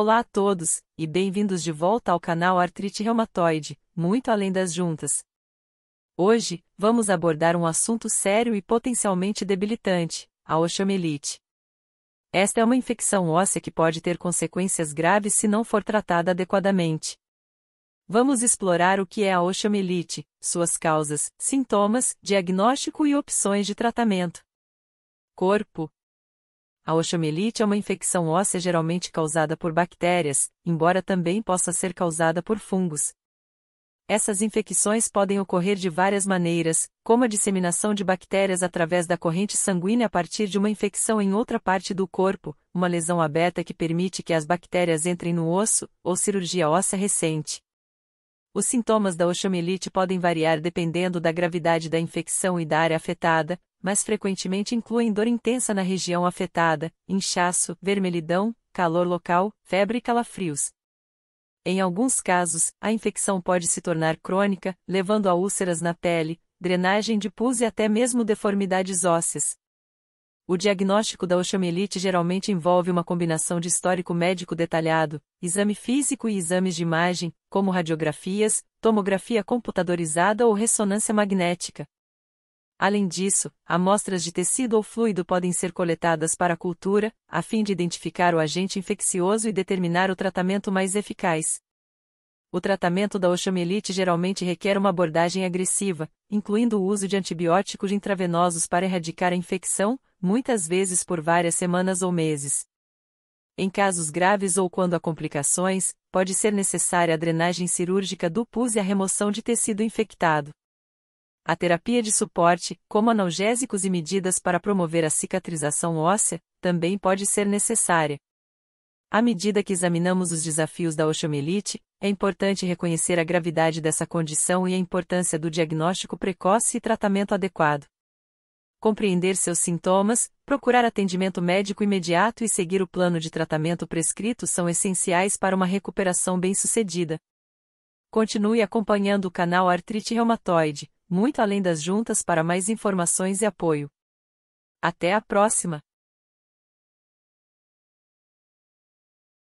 Olá a todos, e bem-vindos de volta ao canal Artrite Reumatoide, muito além das juntas. Hoje, vamos abordar um assunto sério e potencialmente debilitante, a osteomielite. Esta é uma infecção óssea que pode ter consequências graves se não for tratada adequadamente. Vamos explorar o que é a osteomielite, suas causas, sintomas, diagnóstico e opções de tratamento. Corpo, a osteomielite é uma infecção óssea geralmente causada por bactérias, embora também possa ser causada por fungos. Essas infecções podem ocorrer de várias maneiras, como a disseminação de bactérias através da corrente sanguínea a partir de uma infecção em outra parte do corpo, uma lesão aberta que permite que as bactérias entrem no osso, ou cirurgia óssea recente. Os sintomas da oxomielite podem variar dependendo da gravidade da infecção e da área afetada, mas frequentemente incluem dor intensa na região afetada, inchaço, vermelhidão, calor local, febre e calafrios. Em alguns casos, a infecção pode se tornar crônica, levando a úlceras na pele, drenagem de pus e até mesmo deformidades ósseas. O diagnóstico da osteomielite geralmente envolve uma combinação de histórico médico detalhado, exame físico e exames de imagem, como radiografias, tomografia computadorizada ou ressonância magnética. Além disso, amostras de tecido ou fluido podem ser coletadas para a cultura, a fim de identificar o agente infeccioso e determinar o tratamento mais eficaz. O tratamento da osteomielite geralmente requer uma abordagem agressiva, incluindo o uso de antibióticos intravenosos para erradicar a infecção, muitas vezes por várias semanas ou meses. Em casos graves ou quando há complicações, pode ser necessária a drenagem cirúrgica do pus e a remoção de tecido infectado. A terapia de suporte, como analgésicos e medidas para promover a cicatrização óssea, também pode ser necessária. À medida que examinamos os desafios da osteomielite, é importante reconhecer a gravidade dessa condição e a importância do diagnóstico precoce e tratamento adequado compreender seus sintomas, procurar atendimento médico imediato e seguir o plano de tratamento prescrito são essenciais para uma recuperação bem-sucedida. Continue acompanhando o canal Artrite Reumatoide, muito além das juntas para mais informações e apoio. Até a próxima!